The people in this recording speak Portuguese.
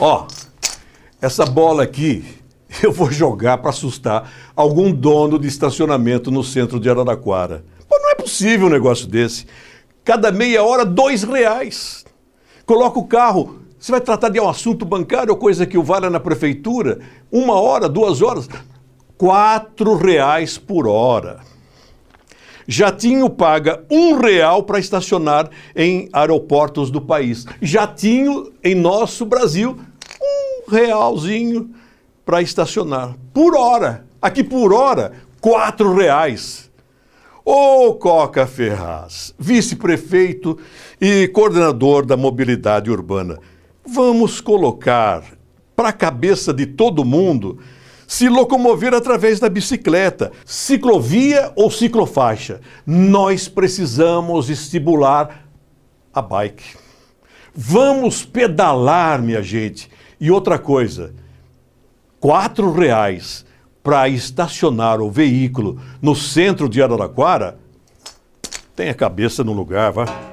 Ó, essa bola aqui eu vou jogar para assustar algum dono de estacionamento no centro de Araraquara. Mas não é possível um negócio desse. Cada meia hora, dois reais. Coloca o carro. Você vai tratar de um assunto bancário ou coisa que o vale na prefeitura? Uma hora, duas horas? Quatro reais por hora. Já Jatinho paga um real para estacionar em aeroportos do país. Já tinha em nosso Brasil, um realzinho para estacionar. Por hora. Aqui por hora, quatro reais. Ô Coca Ferraz, vice-prefeito e coordenador da mobilidade urbana, vamos colocar para a cabeça de todo mundo se locomover através da bicicleta, ciclovia ou ciclofaixa. Nós precisamos estimular a bike. Vamos pedalar, minha gente. E outra coisa, quatro reais para estacionar o veículo no centro de Araraquara, tem a cabeça no lugar, vá.